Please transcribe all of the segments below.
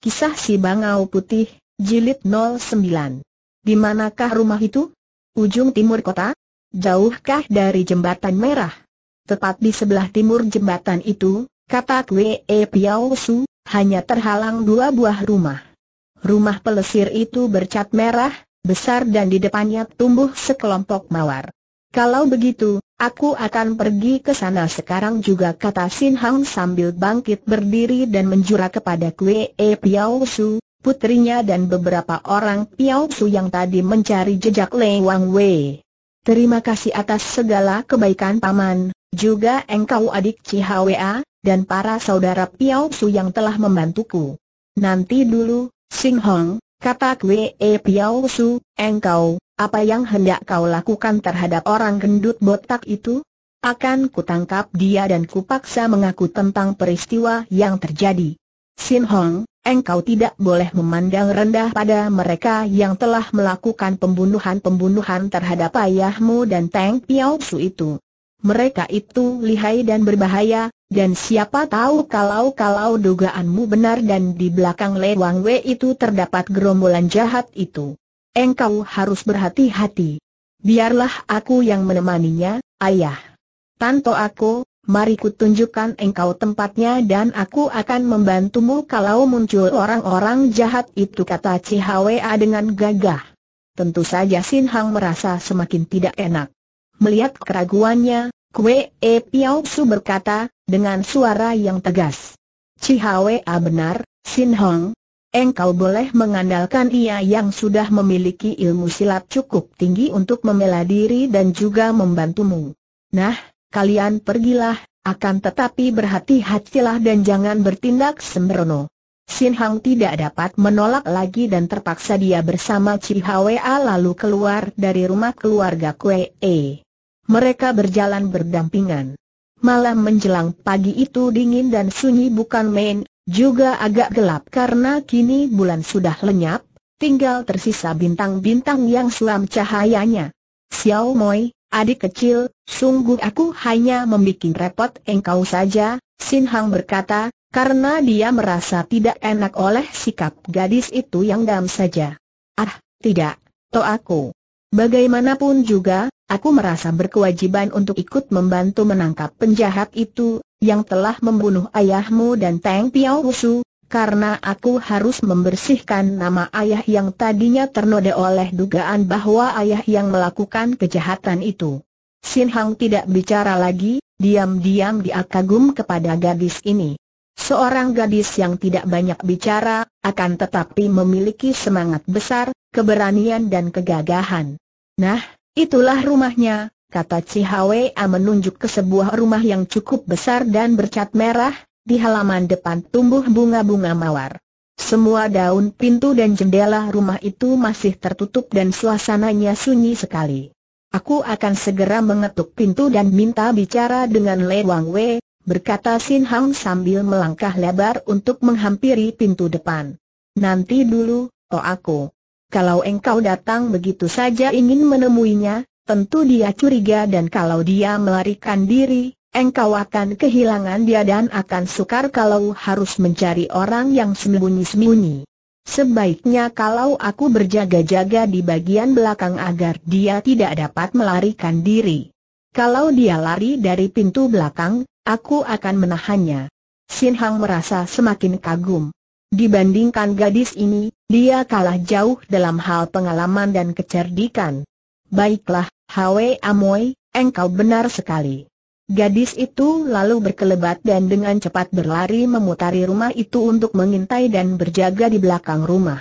Kisah si Bangau Putih, Jilid 09. Di manakah rumah itu? Ujung timur kota? Jauhkah dari jembatan merah? Tepat di sebelah timur jembatan itu, kata Kwee Piao Su, hanya terhalang dua buah rumah. Rumah pelesir itu bercat merah, besar dan di depannya tumbuh sekelompok mawar. Kalau begitu, aku akan pergi ke sana sekarang juga kata Sin Hang sambil bangkit berdiri dan menjura kepada Kue E Piao Su, putrinya dan beberapa orang Piao Su yang tadi mencari jejak Lei Wang Wei. Terima kasih atas segala kebaikan paman, juga engkau adik Cihwa, dan para saudara Piao Su yang telah membantuku. Nanti dulu, Sing Hong, kata Kwe E Piao Su, engkau, apa yang hendak kau lakukan terhadap orang gendut botak itu? Akan kutangkap dia dan kupaksa mengaku tentang peristiwa yang terjadi. Sin Hong, engkau tidak boleh memandang rendah pada mereka yang telah melakukan pembunuhan-pembunuhan terhadap ayahmu dan Tang Piao Su itu. Mereka itu lihai dan berbahaya, dan siapa tahu kalau-kalau dugaanmu benar dan di belakang Lei Wang Wei itu terdapat gerombolan jahat itu. Engkau harus berhati-hati. Biarlah aku yang menemaninya, ayah. Tanto aku, mari kutunjukkan engkau tempatnya dan aku akan membantumu kalau muncul orang-orang jahat itu kata CHWA dengan gagah. Tentu saja Sin Hang merasa semakin tidak enak. Melihat keraguannya, Kue E Piao Su berkata, dengan suara yang tegas. Cihwe benar, Sin Hong, engkau boleh mengandalkan ia yang sudah memiliki ilmu silat cukup tinggi untuk membela diri dan juga membantumu. Nah, kalian pergilah, akan tetapi berhati-hatilah dan jangan bertindak sembrono. Sin Hang tidak dapat menolak lagi dan terpaksa dia bersama Chi Hwa lalu keluar dari rumah keluarga Kue E. Mereka berjalan berdampingan. Malam menjelang pagi itu dingin dan sunyi bukan main, juga agak gelap karena kini bulan sudah lenyap, tinggal tersisa bintang-bintang yang suam cahayanya. Xiao Moi, adik kecil, sungguh aku hanya membuat repot engkau saja, Sin Hang berkata, karena dia merasa tidak enak oleh sikap gadis itu yang dam saja. Ah, tidak, to aku. Bagaimanapun juga, aku merasa berkewajiban untuk ikut membantu menangkap penjahat itu, yang telah membunuh ayahmu dan Teng Piao Wusu, karena aku harus membersihkan nama ayah yang tadinya ternoda oleh dugaan bahwa ayah yang melakukan kejahatan itu. Sin Hang tidak bicara lagi, diam-diam dia kagum kepada gadis ini. Seorang gadis yang tidak banyak bicara, akan tetapi memiliki semangat besar, keberanian dan kegagahan. Nah, itulah rumahnya, kata Cihawa menunjuk ke sebuah rumah yang cukup besar dan bercat merah, di halaman depan tumbuh bunga-bunga mawar. Semua daun pintu dan jendela rumah itu masih tertutup dan suasananya sunyi sekali. Aku akan segera mengetuk pintu dan minta bicara dengan Le Wang Wei, berkata Sin Hang sambil melangkah lebar untuk menghampiri pintu depan. Nanti dulu, toh aku. Kalau engkau datang begitu saja ingin menemuinya, Tentu dia curiga dan kalau dia melarikan diri, engkau akan kehilangan dia dan akan sukar kalau harus mencari orang yang sembunyi-sembunyi. Sebaiknya kalau aku berjaga-jaga di bagian belakang agar dia tidak dapat melarikan diri. Kalau dia lari dari pintu belakang, aku akan menahannya. Sin Hang merasa semakin kagum. Dibandingkan gadis ini, dia kalah jauh dalam hal pengalaman dan kecerdikan. Baiklah, Hwe Amoy, engkau benar sekali. Gadis itu lalu berkelebat dan dengan cepat berlari memutari rumah itu untuk mengintai dan berjaga di belakang rumah.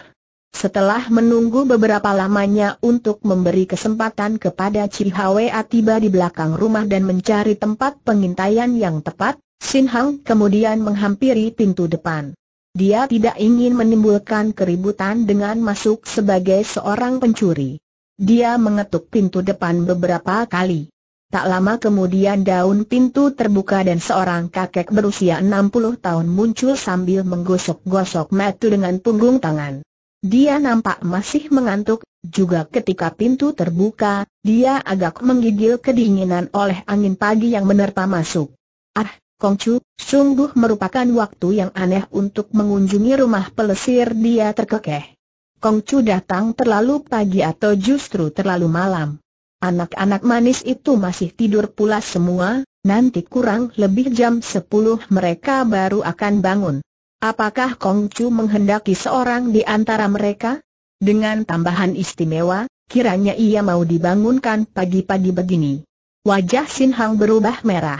Setelah menunggu beberapa lamanya untuk memberi kesempatan kepada Cihwa tiba di belakang rumah dan mencari tempat pengintaian yang tepat, Sin Hang kemudian menghampiri pintu depan. Dia tidak ingin menimbulkan keributan dengan masuk sebagai seorang pencuri. Dia mengetuk pintu depan beberapa kali. Tak lama kemudian daun pintu terbuka dan seorang kakek berusia 60 tahun muncul sambil menggosok-gosok mata dengan punggung tangan. Dia nampak masih mengantuk, juga ketika pintu terbuka, dia agak menggigil kedinginan oleh angin pagi yang menerpa masuk. Ah, Kongcu, sungguh merupakan waktu yang aneh untuk mengunjungi rumah pelesir dia terkekeh. Kongcu datang terlalu pagi atau justru terlalu malam. Anak-anak manis itu masih tidur pula semua, nanti kurang lebih jam 10 mereka baru akan bangun. Apakah Kongcu menghendaki seorang di antara mereka? Dengan tambahan istimewa, kiranya ia mau dibangunkan pagi-pagi begini. Wajah Sin Hang berubah merah.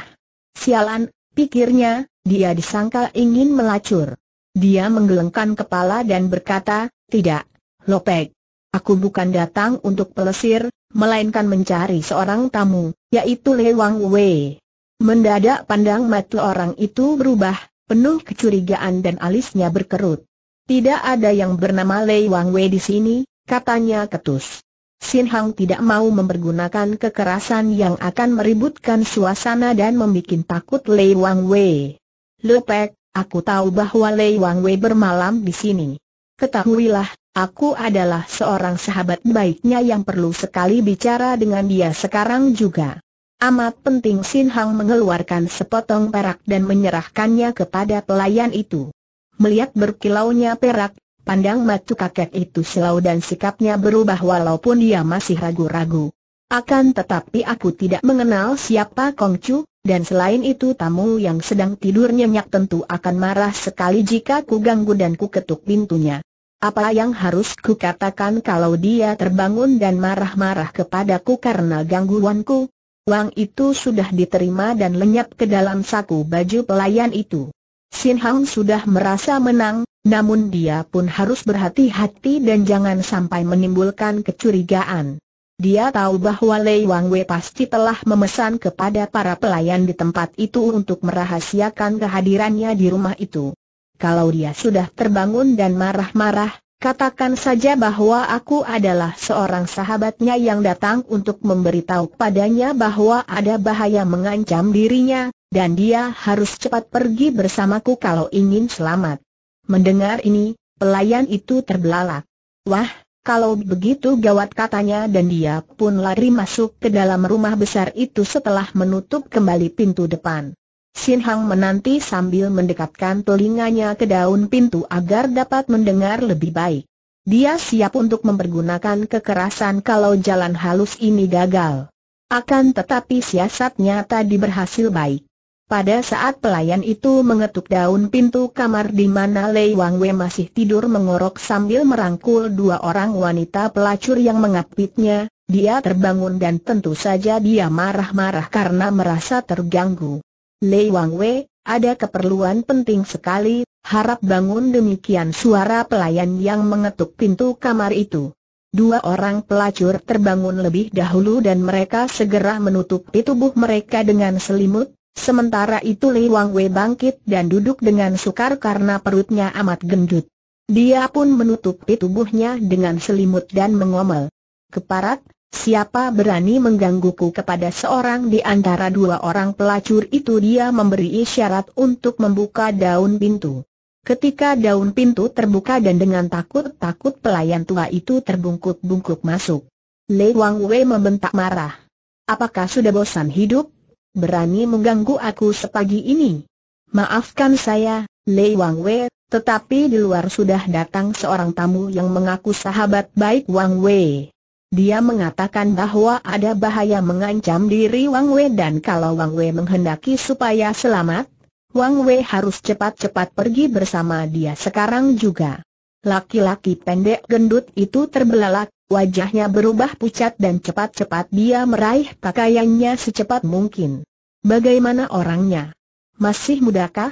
Sialan, pikirnya, dia disangka ingin melacur. Dia menggelengkan kepala dan berkata, tidak, Lopek. Aku bukan datang untuk pelesir, melainkan mencari seorang tamu, yaitu Wang Wei. Mendadak pandang mata orang itu berubah, penuh kecurigaan dan alisnya berkerut. Tidak ada yang bernama Wang Wei di sini, katanya ketus. Sin Hang tidak mau mempergunakan kekerasan yang akan meributkan suasana dan membuat takut Lei Wang Wei. Lopek, aku tahu bahwa Lei Wang Wei bermalam di sini. Ketahuilah, Aku adalah seorang sahabat baiknya yang perlu sekali bicara dengan dia sekarang juga. Amat penting Sin Hang mengeluarkan sepotong perak dan menyerahkannya kepada pelayan itu. Melihat berkilaunya perak, pandang matu kakek itu silau dan sikapnya berubah walaupun dia masih ragu-ragu. Akan tetapi aku tidak mengenal siapa Kong Chu, dan selain itu tamu yang sedang tidur nyenyak tentu akan marah sekali jika ku ganggu dan ku ketuk pintunya. Apa yang harus kukatakan kalau dia terbangun dan marah-marah kepadaku karena gangguanku? Uang itu sudah diterima dan lenyap ke dalam saku baju pelayan itu. Sin Hang sudah merasa menang, namun dia pun harus berhati-hati dan jangan sampai menimbulkan kecurigaan. Dia tahu bahwa Lei Wang Wei pasti telah memesan kepada para pelayan di tempat itu untuk merahasiakan kehadirannya di rumah itu. Kalau dia sudah terbangun dan marah-marah, katakan saja bahwa aku adalah seorang sahabatnya yang datang untuk memberitahu padanya bahwa ada bahaya mengancam dirinya, dan dia harus cepat pergi bersamaku kalau ingin selamat. Mendengar ini, pelayan itu terbelalak. Wah, kalau begitu gawat katanya dan dia pun lari masuk ke dalam rumah besar itu setelah menutup kembali pintu depan. Shin Hang menanti sambil mendekatkan telinganya ke daun pintu agar dapat mendengar lebih baik. Dia siap untuk mempergunakan kekerasan kalau jalan halus ini gagal. Akan tetapi siasatnya tadi berhasil baik. Pada saat pelayan itu mengetuk daun pintu kamar di mana Lei Wang Wei masih tidur mengorok sambil merangkul dua orang wanita pelacur yang mengapitnya, dia terbangun dan tentu saja dia marah-marah karena merasa terganggu. Lei Wang Wei, ada keperluan penting sekali, harap bangun demikian suara pelayan yang mengetuk pintu kamar itu. Dua orang pelacur terbangun lebih dahulu dan mereka segera menutupi tubuh mereka dengan selimut, sementara itu Lei Wang Wei bangkit dan duduk dengan sukar karena perutnya amat gendut. Dia pun menutupi tubuhnya dengan selimut dan mengomel. Keparat, Siapa berani menggangguku kepada seorang di antara dua orang pelacur itu dia memberi isyarat untuk membuka daun pintu. Ketika daun pintu terbuka dan dengan takut-takut pelayan tua itu terbungkuk-bungkuk masuk. Lei Wang Wei membentak marah. Apakah sudah bosan hidup? Berani mengganggu aku sepagi ini? Maafkan saya, Lei Wang Wei, tetapi di luar sudah datang seorang tamu yang mengaku sahabat baik Wang Wei. Dia mengatakan bahwa ada bahaya mengancam diri Wang Wei dan kalau Wang Wei menghendaki supaya selamat, Wang Wei harus cepat-cepat pergi bersama dia sekarang juga. Laki-laki pendek gendut itu terbelalak, wajahnya berubah pucat dan cepat-cepat dia meraih pakaiannya secepat mungkin. Bagaimana orangnya? Masih mudakah?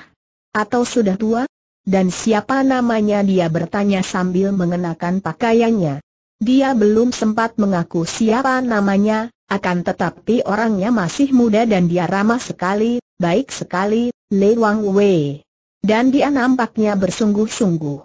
Atau sudah tua? Dan siapa namanya dia bertanya sambil mengenakan pakaiannya. Dia belum sempat mengaku siapa namanya, akan tetapi orangnya masih muda dan dia ramah sekali, baik sekali, Lei Wang Wei. Dan dia nampaknya bersungguh-sungguh.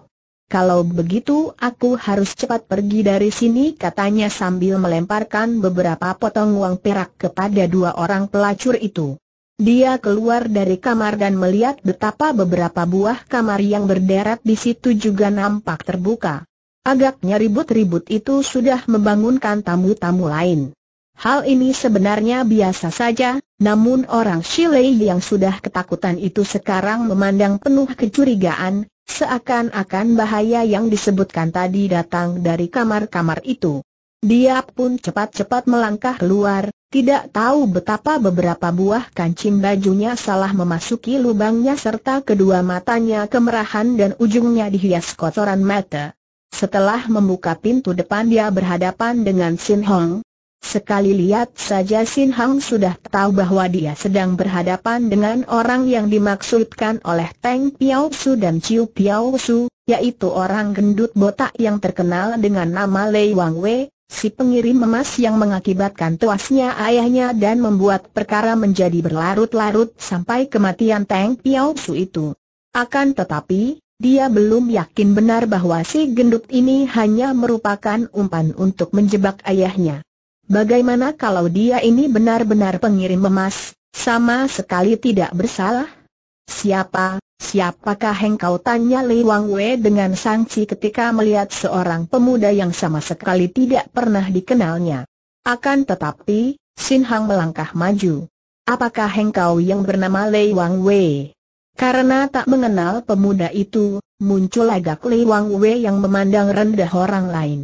Kalau begitu aku harus cepat pergi dari sini katanya sambil melemparkan beberapa potong uang perak kepada dua orang pelacur itu. Dia keluar dari kamar dan melihat betapa beberapa buah kamar yang berderet di situ juga nampak terbuka. Agaknya ribut-ribut itu sudah membangunkan tamu-tamu lain. Hal ini sebenarnya biasa saja, namun orang Chile yang sudah ketakutan itu sekarang memandang penuh kecurigaan, seakan-akan bahaya yang disebutkan tadi datang dari kamar-kamar itu. Dia pun cepat-cepat melangkah keluar, tidak tahu betapa beberapa buah kancing bajunya salah memasuki lubangnya serta kedua matanya kemerahan dan ujungnya dihias kotoran mata. Setelah membuka pintu depan dia berhadapan dengan Sin Hong. Sekali lihat saja Sin Hong sudah tahu bahwa dia sedang berhadapan dengan orang yang dimaksudkan oleh Teng Piao Su dan Chiu Piao Su, yaitu orang gendut botak yang terkenal dengan nama Lei Wang Wei, si pengirim emas yang mengakibatkan tuasnya ayahnya dan membuat perkara menjadi berlarut-larut sampai kematian Tang Piao Su itu. Akan tetapi, dia belum yakin benar bahwa si gendut ini hanya merupakan umpan untuk menjebak ayahnya. Bagaimana kalau dia ini benar-benar pengirim emas, sama sekali tidak bersalah? Siapa, siapakah engkau tanya Li Wang Wei dengan sangsi ketika melihat seorang pemuda yang sama sekali tidak pernah dikenalnya. Akan tetapi, Xin Hang melangkah maju. Apakah engkau yang bernama Lei Wang Wei? Karena tak mengenal pemuda itu, muncul agak Li Wang Wei yang memandang rendah orang lain.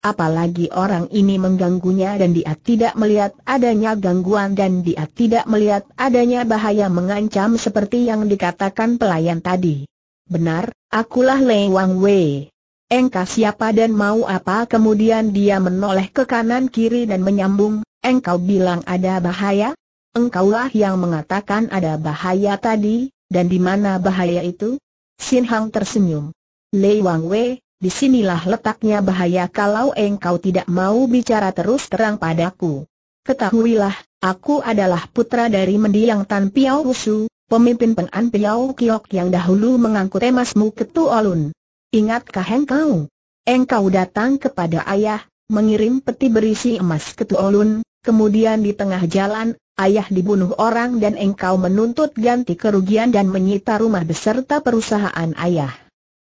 Apalagi orang ini mengganggunya dan dia tidak melihat adanya gangguan dan dia tidak melihat adanya bahaya mengancam seperti yang dikatakan pelayan tadi. Benar, akulah Lei Wang Wei. Engkau siapa dan mau apa kemudian dia menoleh ke kanan kiri dan menyambung, engkau bilang ada bahaya? Engkaulah yang mengatakan ada bahaya tadi, dan di mana bahaya itu? Sin Hang tersenyum. Lei Wang Wei, disinilah letaknya bahaya kalau engkau tidak mau bicara terus terang padaku. Ketahuilah, aku adalah putra dari mendiang Tan Piao Rusu, pemimpin Pengan Piao Kiok yang dahulu mengangkut emasmu ke Tuolun. Ingatkah engkau? Engkau datang kepada ayah, mengirim peti berisi emas ke Tuolun, kemudian di tengah jalan, ayah dibunuh orang dan engkau menuntut ganti kerugian dan menyita rumah beserta perusahaan ayah.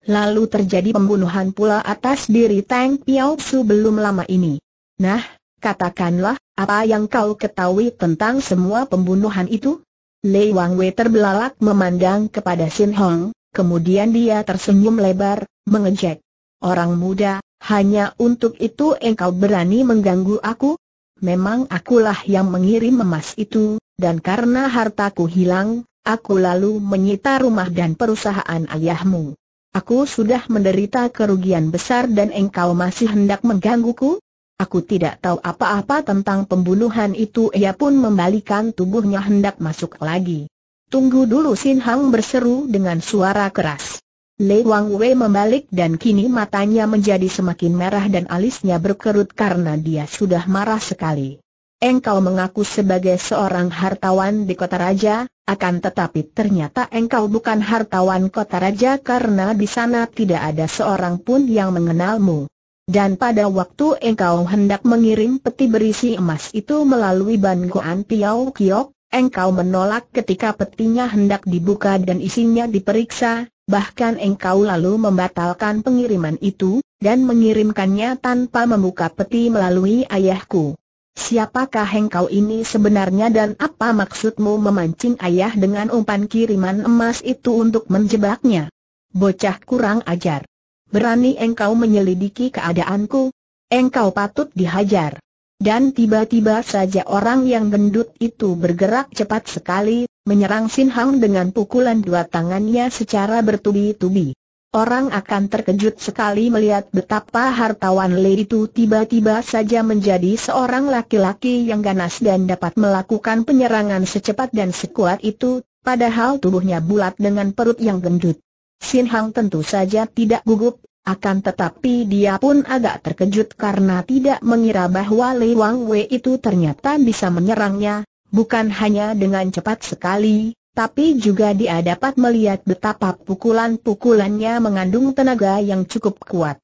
Lalu terjadi pembunuhan pula atas diri Tang Piao Su belum lama ini. Nah, katakanlah, apa yang kau ketahui tentang semua pembunuhan itu? Lei Wang Wei terbelalak memandang kepada Sin Hong, kemudian dia tersenyum lebar, mengejek. Orang muda, hanya untuk itu engkau berani mengganggu aku? memang akulah yang mengirim emas itu, dan karena hartaku hilang, aku lalu menyita rumah dan perusahaan ayahmu. Aku sudah menderita kerugian besar dan engkau masih hendak menggangguku? Aku tidak tahu apa-apa tentang pembunuhan itu ia pun membalikan tubuhnya hendak masuk lagi. Tunggu dulu Sin Hang berseru dengan suara keras. Lei Wang Wei membalik dan kini matanya menjadi semakin merah dan alisnya berkerut karena dia sudah marah sekali. Engkau mengaku sebagai seorang hartawan di kota raja, akan tetapi ternyata engkau bukan hartawan kota raja karena di sana tidak ada seorang pun yang mengenalmu. Dan pada waktu engkau hendak mengirim peti berisi emas itu melalui Ban Goan Piao Kiok, engkau menolak ketika petinya hendak dibuka dan isinya diperiksa, Bahkan engkau lalu membatalkan pengiriman itu, dan mengirimkannya tanpa membuka peti melalui ayahku. Siapakah engkau ini sebenarnya dan apa maksudmu memancing ayah dengan umpan kiriman emas itu untuk menjebaknya? Bocah kurang ajar. Berani engkau menyelidiki keadaanku? Engkau patut dihajar. Dan tiba-tiba saja orang yang gendut itu bergerak cepat sekali, menyerang Sin Hang dengan pukulan dua tangannya secara bertubi-tubi. Orang akan terkejut sekali melihat betapa hartawan Lei itu tiba-tiba saja menjadi seorang laki-laki yang ganas dan dapat melakukan penyerangan secepat dan sekuat itu, padahal tubuhnya bulat dengan perut yang gendut. Sin Hang tentu saja tidak gugup, akan tetapi dia pun agak terkejut karena tidak mengira bahwa Lei Wang Wei itu ternyata bisa menyerangnya, bukan hanya dengan cepat sekali, tapi juga dia dapat melihat betapa pukulan-pukulannya mengandung tenaga yang cukup kuat.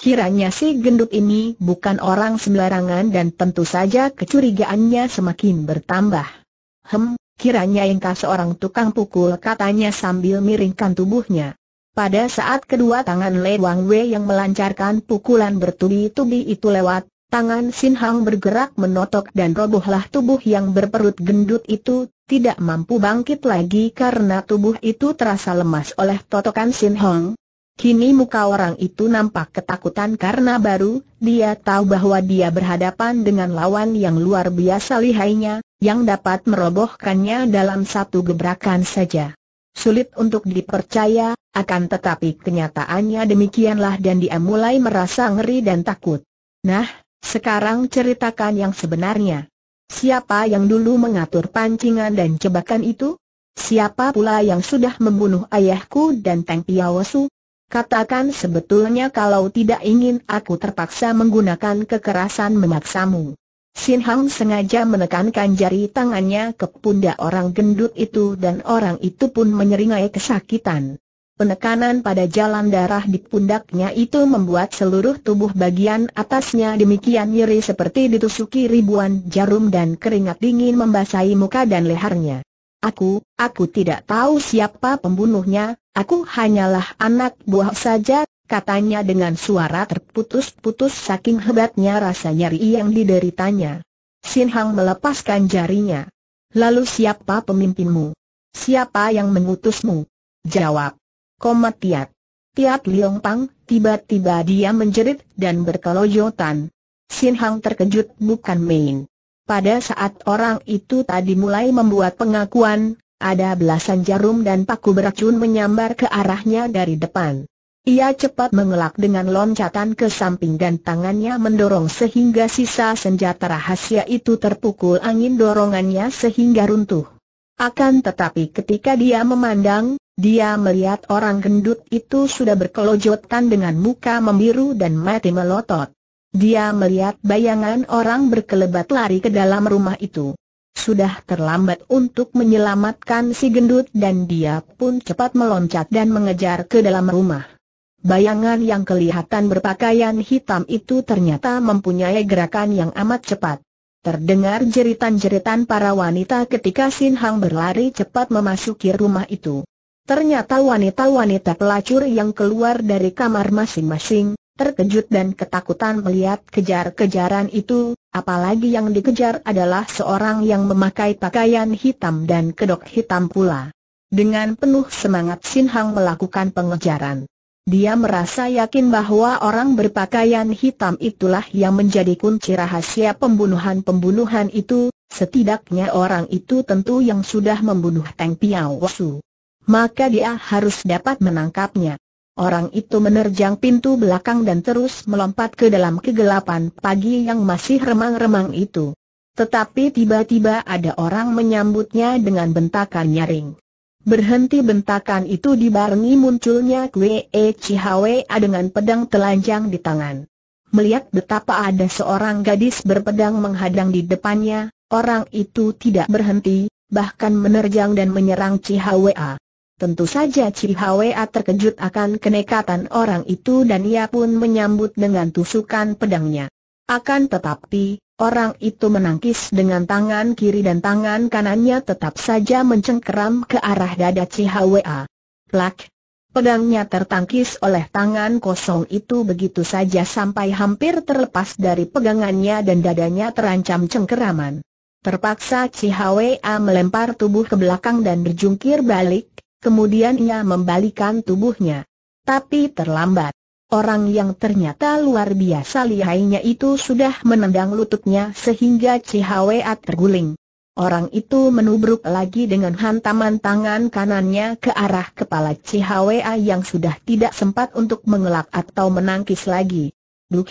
Kiranya si gendut ini bukan orang sembarangan dan tentu saja kecurigaannya semakin bertambah. Hem, kiranya engkau seorang tukang pukul katanya sambil miringkan tubuhnya. Pada saat kedua tangan Le Wang Wei yang melancarkan pukulan bertubi-tubi itu lewat, tangan Sin Hang bergerak menotok dan robohlah tubuh yang berperut gendut itu, tidak mampu bangkit lagi karena tubuh itu terasa lemas oleh totokan Sin Hang. Kini muka orang itu nampak ketakutan karena baru, dia tahu bahwa dia berhadapan dengan lawan yang luar biasa lihainya, yang dapat merobohkannya dalam satu gebrakan saja. Sulit untuk dipercaya, akan tetapi kenyataannya demikianlah dan dia mulai merasa ngeri dan takut. Nah, sekarang ceritakan yang sebenarnya. Siapa yang dulu mengatur pancingan dan jebakan itu? Siapa pula yang sudah membunuh ayahku dan Teng Piawosu? Katakan sebetulnya kalau tidak ingin aku terpaksa menggunakan kekerasan memaksamu. Sin Hang sengaja menekankan jari tangannya ke pundak orang gendut itu dan orang itu pun menyeringai kesakitan. Penekanan pada jalan darah di pundaknya itu membuat seluruh tubuh bagian atasnya demikian nyeri seperti ditusuki ribuan jarum dan keringat dingin membasahi muka dan lehernya. Aku, aku tidak tahu siapa pembunuhnya, aku hanyalah anak buah saja, katanya dengan suara terputus-putus saking hebatnya rasa nyeri yang dideritanya. Sin Hang melepaskan jarinya. Lalu siapa pemimpinmu? Siapa yang mengutusmu? Jawab. Komat Tiat Tiat Liong Pang, tiba-tiba dia menjerit dan berkeloyotan. Sin Hang terkejut bukan main. Pada saat orang itu tadi mulai membuat pengakuan, ada belasan jarum dan paku beracun menyambar ke arahnya dari depan. Ia cepat mengelak dengan loncatan ke samping dan tangannya mendorong sehingga sisa senjata rahasia itu terpukul angin dorongannya sehingga runtuh. Akan tetapi ketika dia memandang, dia melihat orang gendut itu sudah berkelojotan dengan muka membiru dan mati melotot. Dia melihat bayangan orang berkelebat lari ke dalam rumah itu. Sudah terlambat untuk menyelamatkan si gendut dan dia pun cepat meloncat dan mengejar ke dalam rumah. Bayangan yang kelihatan berpakaian hitam itu ternyata mempunyai gerakan yang amat cepat. Terdengar jeritan-jeritan para wanita ketika Sin Hang berlari cepat memasuki rumah itu. Ternyata wanita-wanita pelacur yang keluar dari kamar masing-masing, terkejut dan ketakutan melihat kejar-kejaran itu, apalagi yang dikejar adalah seorang yang memakai pakaian hitam dan kedok hitam pula. Dengan penuh semangat Sin Hang melakukan pengejaran. Dia merasa yakin bahwa orang berpakaian hitam itulah yang menjadi kunci rahasia pembunuhan-pembunuhan itu, setidaknya orang itu tentu yang sudah membunuh Teng Piao Wasu. Maka dia harus dapat menangkapnya. Orang itu menerjang pintu belakang dan terus melompat ke dalam kegelapan pagi yang masih remang-remang itu. Tetapi tiba-tiba ada orang menyambutnya dengan bentakan nyaring. Berhenti bentakan itu dibarengi munculnya Kwe E Chihwe dengan pedang telanjang di tangan. Melihat betapa ada seorang gadis berpedang menghadang di depannya, orang itu tidak berhenti, bahkan menerjang dan menyerang Chihwa. Tentu saja Chihwa terkejut akan kenekatan orang itu dan ia pun menyambut dengan tusukan pedangnya. Akan tetapi, Orang itu menangkis dengan tangan kiri dan tangan kanannya tetap saja mencengkeram ke arah dada Cihwa. Plak! Pedangnya tertangkis oleh tangan kosong itu begitu saja sampai hampir terlepas dari pegangannya dan dadanya terancam cengkeraman. Terpaksa Cihwa melempar tubuh ke belakang dan berjungkir balik, kemudian ia membalikan tubuhnya. Tapi terlambat. Orang yang ternyata luar biasa lihainya itu sudah menendang lututnya sehingga Cihaweat terguling. Orang itu menubruk lagi dengan hantaman tangan kanannya ke arah kepala Cihawea yang sudah tidak sempat untuk mengelak atau menangkis lagi. Duk!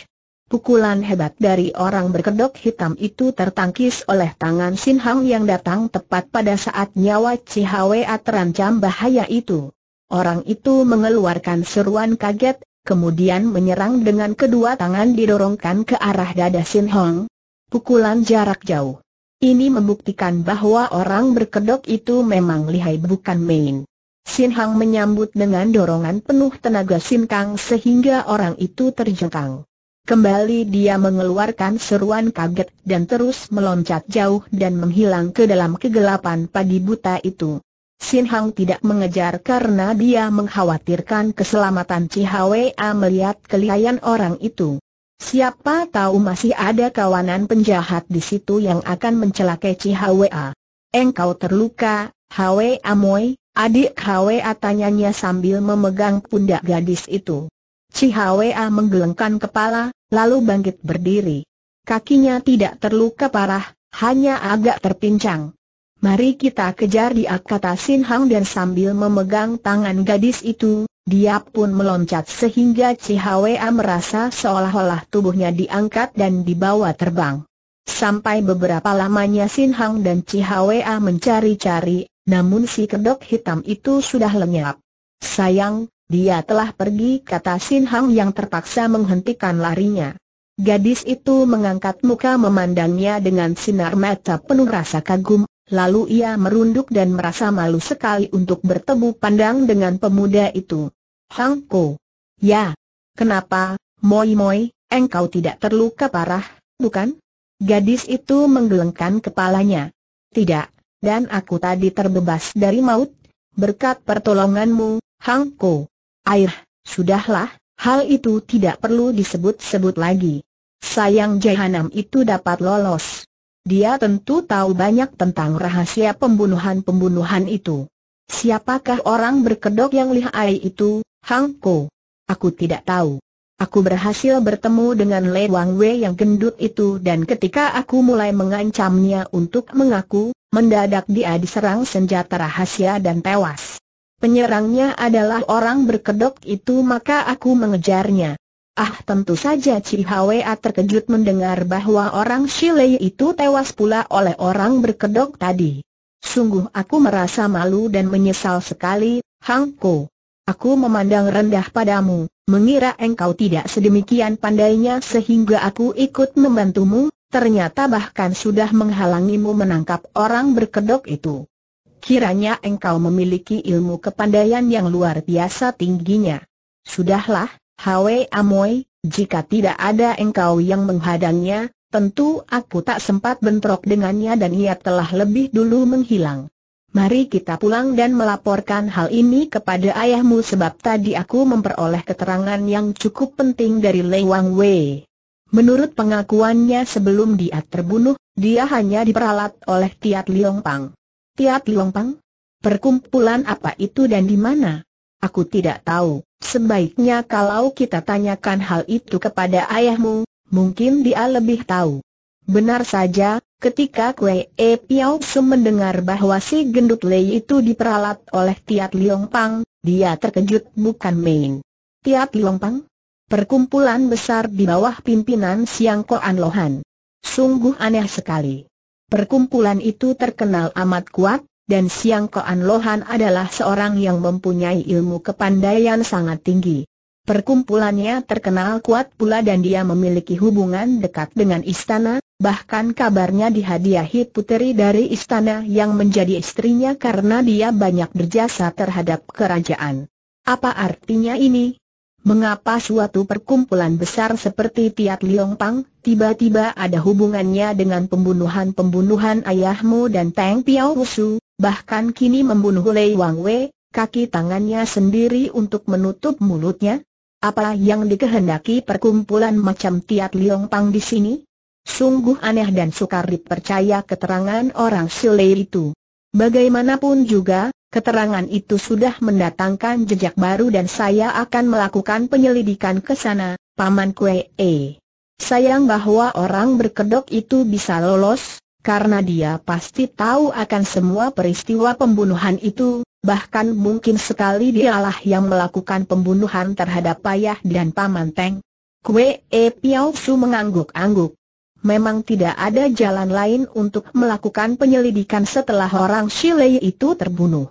Pukulan hebat dari orang berkedok hitam itu tertangkis oleh tangan Sin Hang yang datang tepat pada saat nyawa Cihawea terancam bahaya itu. Orang itu mengeluarkan seruan kaget kemudian menyerang dengan kedua tangan didorongkan ke arah dada Sin Hong. Pukulan jarak jauh. Ini membuktikan bahwa orang berkedok itu memang lihai bukan main. Sin Hang menyambut dengan dorongan penuh tenaga Sin Kang sehingga orang itu terjengkang. Kembali dia mengeluarkan seruan kaget dan terus meloncat jauh dan menghilang ke dalam kegelapan padi buta itu. Sin Hang tidak mengejar karena dia mengkhawatirkan keselamatan Cihwa melihat kelihayan orang itu. Siapa tahu masih ada kawanan penjahat di situ yang akan mencelakai Cihwa. Engkau terluka, Hwa Moy, adik Hwa tanyanya sambil memegang pundak gadis itu. Cihwa menggelengkan kepala, lalu bangkit berdiri. Kakinya tidak terluka parah, hanya agak terpincang. Mari kita kejar dia kata Sin Hang dan sambil memegang tangan gadis itu, dia pun meloncat sehingga Cihwea merasa seolah-olah tubuhnya diangkat dan dibawa terbang. Sampai beberapa lamanya Sin Hang dan Cihwea mencari-cari, namun si kedok hitam itu sudah lenyap. Sayang, dia telah pergi kata Sin Hang yang terpaksa menghentikan larinya. Gadis itu mengangkat muka memandangnya dengan sinar mata penuh rasa kagum Lalu ia merunduk dan merasa malu sekali untuk bertemu pandang dengan pemuda itu. Hang Ko. Ya. Kenapa, Moi Moi, engkau tidak terluka parah, bukan? Gadis itu menggelengkan kepalanya. Tidak, dan aku tadi terbebas dari maut, berkat pertolonganmu, Hang Ko. Air, sudahlah, hal itu tidak perlu disebut-sebut lagi. Sayang jahanam itu dapat lolos. Dia tentu tahu banyak tentang rahasia pembunuhan-pembunuhan itu. Siapakah orang berkedok yang lihai itu, Hang Ko? Aku tidak tahu. Aku berhasil bertemu dengan Lei Wang Wei yang gendut itu dan ketika aku mulai mengancamnya untuk mengaku, mendadak dia diserang senjata rahasia dan tewas. Penyerangnya adalah orang berkedok itu maka aku mengejarnya. Ah tentu saja Cihwa terkejut mendengar bahwa orang Shilei itu tewas pula oleh orang berkedok tadi. Sungguh aku merasa malu dan menyesal sekali, Hangko. Aku memandang rendah padamu, mengira engkau tidak sedemikian pandainya sehingga aku ikut membantumu, ternyata bahkan sudah menghalangimu menangkap orang berkedok itu. Kiranya engkau memiliki ilmu kepandaian yang luar biasa tingginya. Sudahlah, Hwe Amoy, jika tidak ada engkau yang menghadangnya, tentu aku tak sempat bentrok dengannya dan ia telah lebih dulu menghilang. Mari kita pulang dan melaporkan hal ini kepada ayahmu sebab tadi aku memperoleh keterangan yang cukup penting dari Lei Wang Wei. Menurut pengakuannya sebelum dia terbunuh, dia hanya diperalat oleh Tiat Liong Pang. Tiat Liong Pang? Perkumpulan apa itu dan di mana? Aku tidak tahu. Sebaiknya kalau kita tanyakan hal itu kepada ayahmu, mungkin dia lebih tahu. Benar saja, ketika Kue E Piao Su mendengar bahwa si gendut Lei itu diperalat oleh Tiat Liong Pang, dia terkejut bukan main. Tiat Liong Pang? Perkumpulan besar di bawah pimpinan Siang Koan Lohan. Sungguh aneh sekali. Perkumpulan itu terkenal amat kuat, dan Siang Koan Lohan adalah seorang yang mempunyai ilmu kepandaian sangat tinggi. Perkumpulannya terkenal kuat pula dan dia memiliki hubungan dekat dengan istana, bahkan kabarnya dihadiahi puteri dari istana yang menjadi istrinya karena dia banyak berjasa terhadap kerajaan. Apa artinya ini? Mengapa suatu perkumpulan besar seperti Tiat Piat Pang tiba-tiba ada hubungannya dengan pembunuhan-pembunuhan ayahmu dan Teng Piao Rusu? bahkan kini membunuh Lei Wang Wei, kaki tangannya sendiri untuk menutup mulutnya? Apa yang dikehendaki perkumpulan macam Tiat Liong Pang di sini? Sungguh aneh dan sukar dipercaya keterangan orang Sule itu. Bagaimanapun juga, keterangan itu sudah mendatangkan jejak baru dan saya akan melakukan penyelidikan ke sana, Paman Kuei. Sayang bahwa orang berkedok itu bisa lolos, karena dia pasti tahu akan semua peristiwa pembunuhan itu, bahkan mungkin sekali dialah yang melakukan pembunuhan terhadap payah dan paman Teng. Kue E Piao Su mengangguk-angguk. Memang tidak ada jalan lain untuk melakukan penyelidikan setelah orang Shilei itu terbunuh.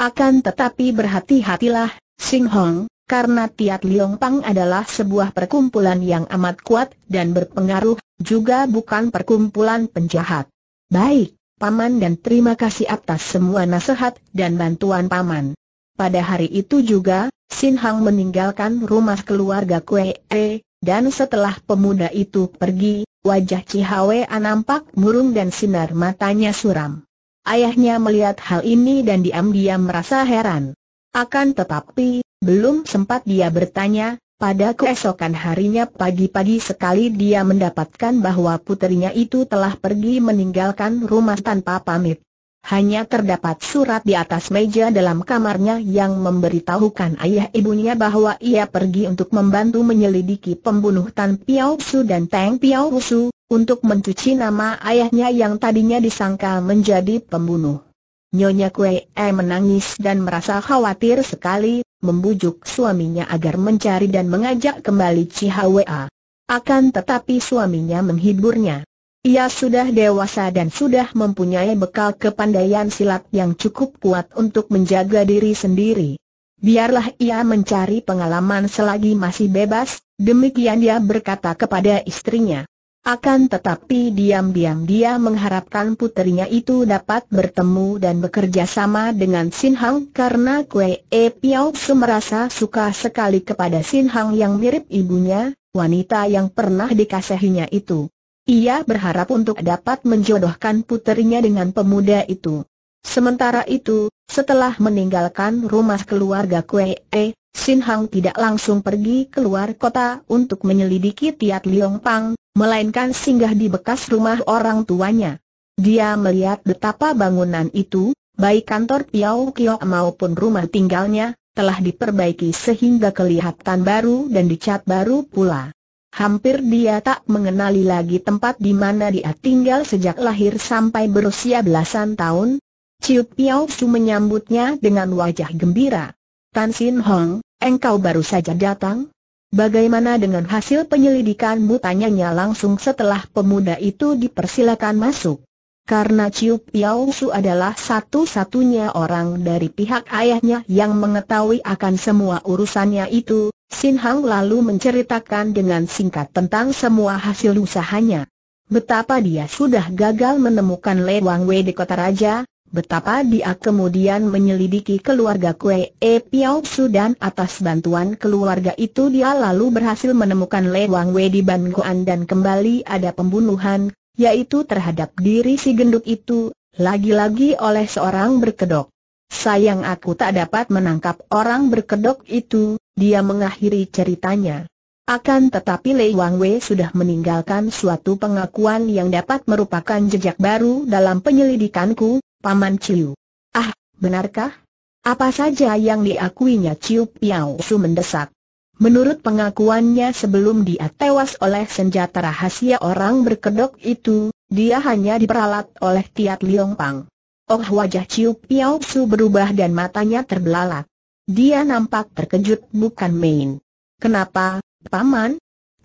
Akan tetapi berhati-hatilah, Sing Hong, karena Tiat Liong Pang adalah sebuah perkumpulan yang amat kuat dan berpengaruh, juga bukan perkumpulan penjahat. Baik, Paman dan terima kasih atas semua nasihat dan bantuan Paman. Pada hari itu juga, Sin Hang meninggalkan rumah keluarga Kue E, dan setelah pemuda itu pergi, wajah Cihawe nampak murung dan sinar matanya suram. Ayahnya melihat hal ini dan diam-diam merasa heran. Akan tetapi, belum sempat dia bertanya, pada keesokan harinya pagi-pagi sekali dia mendapatkan bahwa putrinya itu telah pergi meninggalkan rumah tanpa pamit. Hanya terdapat surat di atas meja dalam kamarnya yang memberitahukan ayah ibunya bahwa ia pergi untuk membantu menyelidiki pembunuh Tan Piao Su dan Tang Piao Su, untuk mencuci nama ayahnya yang tadinya disangka menjadi pembunuh. Nyonya Kuei menangis dan merasa khawatir sekali, membujuk suaminya agar mencari dan mengajak kembali Cihwa. Akan tetapi suaminya menghiburnya. Ia sudah dewasa dan sudah mempunyai bekal kepandaian silat yang cukup kuat untuk menjaga diri sendiri. Biarlah ia mencari pengalaman selagi masih bebas, demikian dia berkata kepada istrinya. Akan tetapi diam-diam dia mengharapkan puterinya itu dapat bertemu dan bekerja sama dengan Sin Hang karena Kue E Piao Su merasa suka sekali kepada Sin Hang yang mirip ibunya, wanita yang pernah dikasihinya itu. Ia berharap untuk dapat menjodohkan puterinya dengan pemuda itu. Sementara itu, setelah meninggalkan rumah keluarga Kue E, Sin Hang tidak langsung pergi keluar kota untuk menyelidiki Tiat Liong Pang, melainkan singgah di bekas rumah orang tuanya. Dia melihat betapa bangunan itu, baik kantor Piao Kio maupun rumah tinggalnya, telah diperbaiki sehingga kelihatan baru dan dicat baru pula. Hampir dia tak mengenali lagi tempat di mana dia tinggal sejak lahir sampai berusia belasan tahun. Ciu Piao Su menyambutnya dengan wajah gembira. Tan Sin Hong, engkau baru saja datang? Bagaimana dengan hasil penyelidikanmu tanyanya langsung setelah pemuda itu dipersilakan masuk. Karena Chiu Piao Su adalah satu-satunya orang dari pihak ayahnya yang mengetahui akan semua urusannya itu, Sin Hang lalu menceritakan dengan singkat tentang semua hasil usahanya. Betapa dia sudah gagal menemukan Wang Wei di kota raja, Betapa dia kemudian menyelidiki keluarga Kue E Piao Su dan atas bantuan keluarga itu dia lalu berhasil menemukan Le Wang Wei di Goan dan kembali ada pembunuhan, yaitu terhadap diri si gendut itu, lagi-lagi oleh seorang berkedok. Sayang aku tak dapat menangkap orang berkedok itu, dia mengakhiri ceritanya. Akan tetapi Lei Wang Wei sudah meninggalkan suatu pengakuan yang dapat merupakan jejak baru dalam penyelidikanku, Paman Ciu. Ah, benarkah? Apa saja yang diakuinya Ciu Piao Su mendesak. Menurut pengakuannya sebelum dia tewas oleh senjata rahasia orang berkedok itu, dia hanya diperalat oleh Tiat Liong Pang. Oh wajah Ciu Piao Su berubah dan matanya terbelalak. Dia nampak terkejut bukan main. Kenapa, Paman?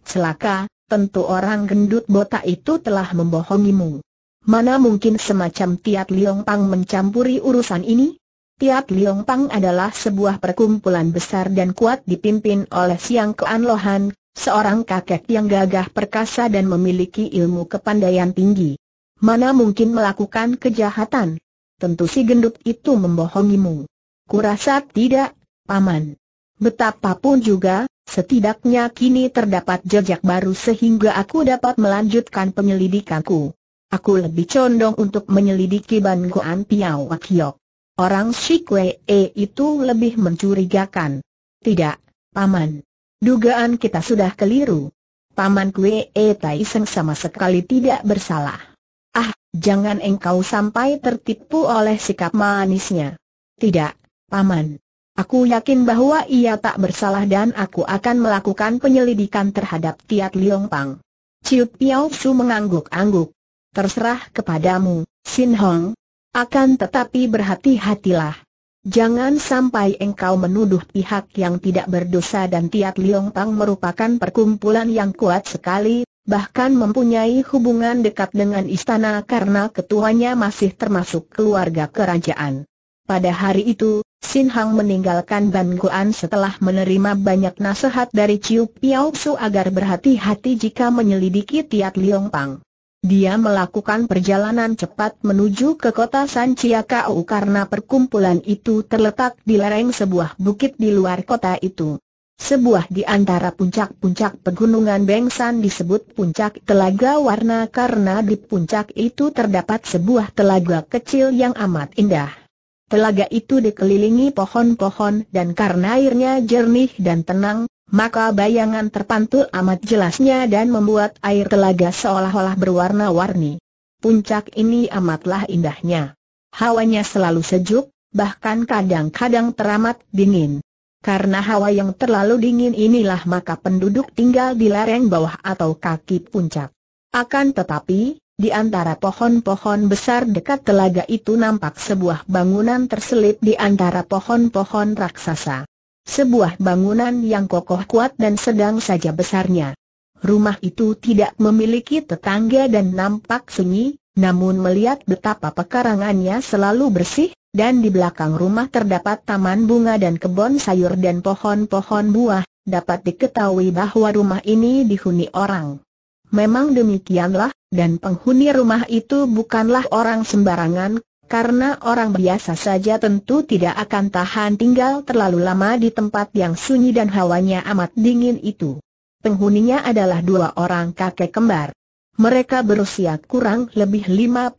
Celaka, tentu orang gendut botak itu telah membohongimu. Mana mungkin semacam Tiat Liong Pang mencampuri urusan ini? Tiat Liong Pang adalah sebuah perkumpulan besar dan kuat dipimpin oleh Siang Kean Lohan, seorang kakek yang gagah perkasa dan memiliki ilmu kepandaian tinggi. Mana mungkin melakukan kejahatan? Tentu si gendut itu membohongimu. Kurasa tidak, Paman. Betapapun juga, setidaknya kini terdapat jejak baru sehingga aku dapat melanjutkan penyelidikanku. Aku lebih condong untuk menyelidiki Ban Goan Piao Wakiok. Orang Kwee itu lebih mencurigakan. Tidak, Paman. Dugaan kita sudah keliru. Paman Kwee Seng sama sekali tidak bersalah. Ah, jangan engkau sampai tertipu oleh sikap manisnya. Tidak, Paman. Aku yakin bahwa ia tak bersalah dan aku akan melakukan penyelidikan terhadap Tiat Liong Pang. Ciu Piao Su mengangguk-angguk terserah kepadamu, Sin Hong. Akan tetapi berhati-hatilah. Jangan sampai engkau menuduh pihak yang tidak berdosa dan Tiat Liong Tang merupakan perkumpulan yang kuat sekali, bahkan mempunyai hubungan dekat dengan istana karena ketuanya masih termasuk keluarga kerajaan. Pada hari itu, Sin Hang meninggalkan Ban Guan setelah menerima banyak nasihat dari Ciu Piao Su agar berhati-hati jika menyelidiki Tiat Liong Pang. Dia melakukan perjalanan cepat menuju ke kota Sanciakau karena perkumpulan itu terletak di lereng sebuah bukit di luar kota itu. Sebuah di antara puncak-puncak pegunungan Bengsan disebut puncak telaga warna karena di puncak itu terdapat sebuah telaga kecil yang amat indah. Telaga itu dikelilingi pohon-pohon dan karena airnya jernih dan tenang, maka bayangan terpantul amat jelasnya dan membuat air telaga seolah-olah berwarna-warni. Puncak ini amatlah indahnya. Hawanya selalu sejuk, bahkan kadang-kadang teramat dingin. Karena hawa yang terlalu dingin inilah maka penduduk tinggal di lereng bawah atau kaki puncak. Akan tetapi, di antara pohon-pohon besar dekat telaga itu nampak sebuah bangunan terselip di antara pohon-pohon raksasa. Sebuah bangunan yang kokoh kuat dan sedang saja besarnya. Rumah itu tidak memiliki tetangga dan nampak sunyi, namun melihat betapa pekarangannya selalu bersih, dan di belakang rumah terdapat taman bunga dan kebun sayur dan pohon-pohon buah, dapat diketahui bahwa rumah ini dihuni orang. Memang demikianlah, dan penghuni rumah itu bukanlah orang sembarangan, karena orang biasa saja tentu tidak akan tahan tinggal terlalu lama di tempat yang sunyi dan hawanya amat dingin itu. Penghuninya adalah dua orang kakek kembar. Mereka berusia kurang lebih 58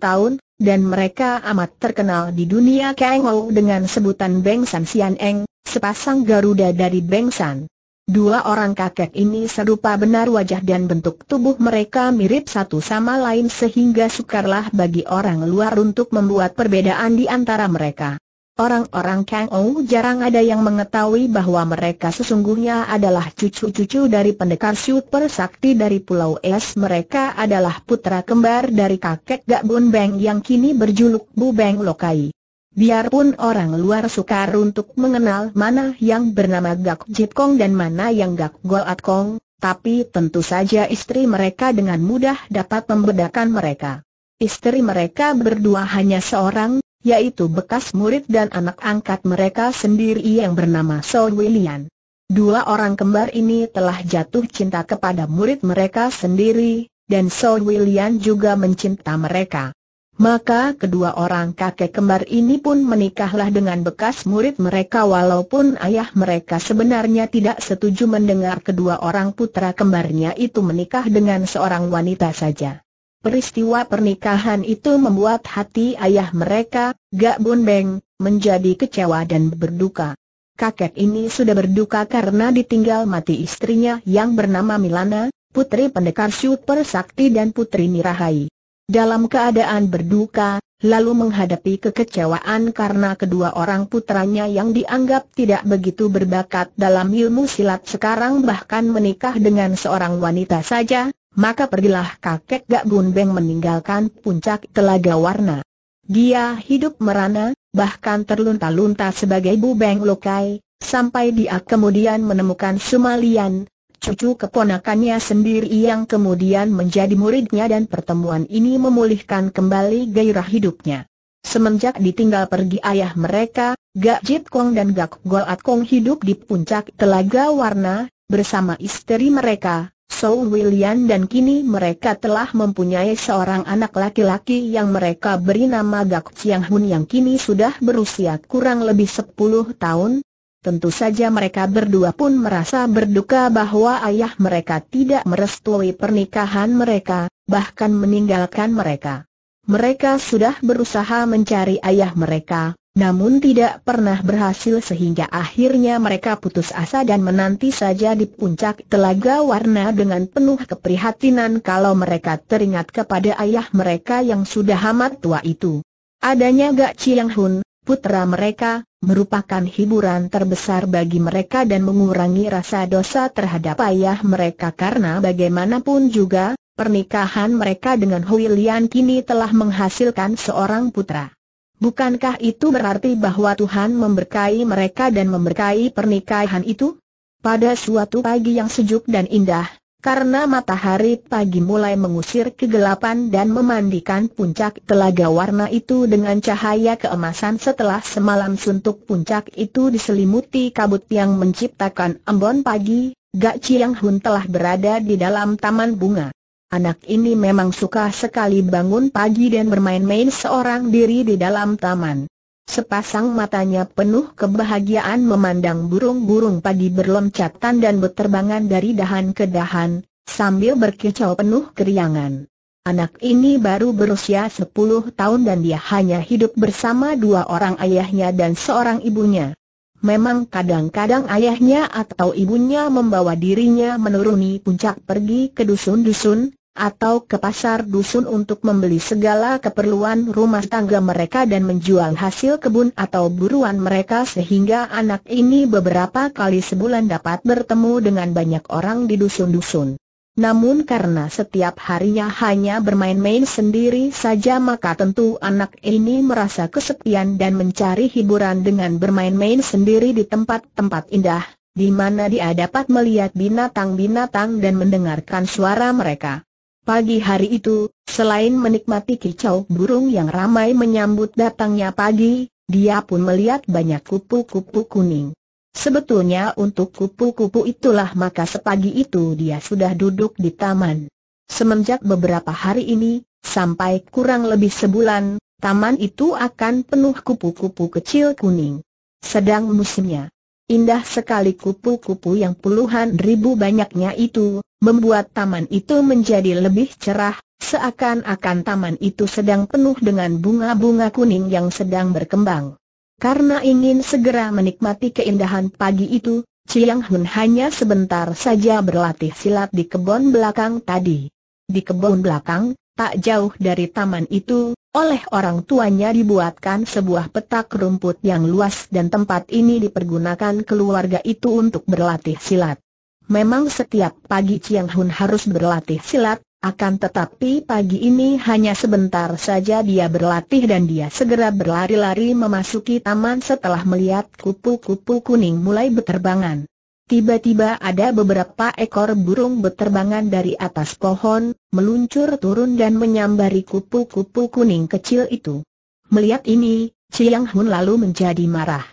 tahun, dan mereka amat terkenal di dunia Kang dengan sebutan Beng San Sian Eng, sepasang Garuda dari Beng San. Dua orang kakek ini serupa benar wajah dan bentuk tubuh mereka mirip satu sama lain sehingga sukarlah bagi orang luar untuk membuat perbedaan di antara mereka. Orang-orang Kang Ou jarang ada yang mengetahui bahwa mereka sesungguhnya adalah cucu-cucu dari pendekar super sakti dari Pulau Es. Mereka adalah putra kembar dari kakek Gak Bun Beng yang kini berjuluk Bu Beng Lokai. Biarpun orang luar sukar untuk mengenal mana yang bernama Gak Jit Kong dan mana yang Gak Goat Kong, tapi tentu saja istri mereka dengan mudah dapat membedakan mereka. Istri mereka berdua hanya seorang, yaitu bekas murid dan anak angkat mereka sendiri yang bernama So William. Dua orang kembar ini telah jatuh cinta kepada murid mereka sendiri, dan So William juga mencinta mereka. Maka kedua orang kakek kembar ini pun menikahlah dengan bekas murid mereka walaupun ayah mereka sebenarnya tidak setuju mendengar kedua orang putra kembarnya itu menikah dengan seorang wanita saja. Peristiwa pernikahan itu membuat hati ayah mereka, Gak Bun Beng, menjadi kecewa dan berduka. Kakek ini sudah berduka karena ditinggal mati istrinya yang bernama Milana, putri pendekar super Sakti dan putri Nirahai dalam keadaan berduka, lalu menghadapi kekecewaan karena kedua orang putranya yang dianggap tidak begitu berbakat dalam ilmu silat sekarang bahkan menikah dengan seorang wanita saja, maka pergilah kakek Gak Bunbeng meninggalkan puncak telaga warna. Dia hidup merana, bahkan terlunta-lunta sebagai bubeng lokai, sampai dia kemudian menemukan Sumalian, cucu keponakannya sendiri yang kemudian menjadi muridnya dan pertemuan ini memulihkan kembali gairah hidupnya. Semenjak ditinggal pergi ayah mereka, Gak Jit Kong dan Gak Golat Kong hidup di puncak Telaga Warna, bersama istri mereka, Soul William dan kini mereka telah mempunyai seorang anak laki-laki yang mereka beri nama Gak Chiang Hun yang kini sudah berusia kurang lebih 10 tahun, Tentu saja mereka berdua pun merasa berduka bahwa ayah mereka tidak merestui pernikahan mereka, bahkan meninggalkan mereka. Mereka sudah berusaha mencari ayah mereka, namun tidak pernah berhasil sehingga akhirnya mereka putus asa dan menanti saja di puncak telaga warna dengan penuh keprihatinan kalau mereka teringat kepada ayah mereka yang sudah amat tua itu. Adanya Gak Chiang Hun, putra mereka, merupakan hiburan terbesar bagi mereka dan mengurangi rasa dosa terhadap ayah mereka karena bagaimanapun juga, pernikahan mereka dengan Hui kini telah menghasilkan seorang putra. Bukankah itu berarti bahwa Tuhan memberkahi mereka dan memberkahi pernikahan itu? Pada suatu pagi yang sejuk dan indah, karena matahari pagi mulai mengusir kegelapan dan memandikan puncak telaga warna itu dengan cahaya keemasan setelah semalam suntuk puncak itu diselimuti kabut yang menciptakan embun pagi, Gak Chiang Hun telah berada di dalam taman bunga. Anak ini memang suka sekali bangun pagi dan bermain-main seorang diri di dalam taman. Sepasang matanya penuh kebahagiaan memandang burung-burung pagi berloncatan dan berterbangan dari dahan ke dahan, sambil berkicau penuh keriangan. Anak ini baru berusia 10 tahun dan dia hanya hidup bersama dua orang ayahnya dan seorang ibunya. Memang kadang-kadang ayahnya atau ibunya membawa dirinya menuruni puncak pergi ke dusun-dusun, atau ke pasar dusun untuk membeli segala keperluan rumah tangga mereka dan menjual hasil kebun atau buruan mereka sehingga anak ini beberapa kali sebulan dapat bertemu dengan banyak orang di dusun-dusun. Namun karena setiap harinya hanya bermain-main sendiri saja maka tentu anak ini merasa kesepian dan mencari hiburan dengan bermain-main sendiri di tempat-tempat indah, di mana dia dapat melihat binatang-binatang dan mendengarkan suara mereka. Pagi hari itu, selain menikmati kicau burung yang ramai menyambut datangnya pagi, dia pun melihat banyak kupu-kupu kuning. Sebetulnya untuk kupu-kupu itulah maka sepagi itu dia sudah duduk di taman. Semenjak beberapa hari ini, sampai kurang lebih sebulan, taman itu akan penuh kupu-kupu kecil kuning. Sedang musimnya. Indah sekali kupu-kupu yang puluhan ribu banyaknya itu, membuat taman itu menjadi lebih cerah, seakan-akan taman itu sedang penuh dengan bunga-bunga kuning yang sedang berkembang. Karena ingin segera menikmati keindahan pagi itu, Chiang Hun hanya sebentar saja berlatih silat di kebun belakang tadi. Di kebun belakang, tak jauh dari taman itu, oleh orang tuanya dibuatkan sebuah petak rumput yang luas dan tempat ini dipergunakan keluarga itu untuk berlatih silat. Memang setiap pagi Chiang Hun harus berlatih silat, akan tetapi pagi ini hanya sebentar saja dia berlatih dan dia segera berlari-lari memasuki taman setelah melihat kupu-kupu kuning mulai berterbangan. Tiba-tiba ada beberapa ekor burung berterbangan dari atas pohon, meluncur turun dan menyambari kupu-kupu kuning kecil itu. Melihat ini, Chiang Hun lalu menjadi marah.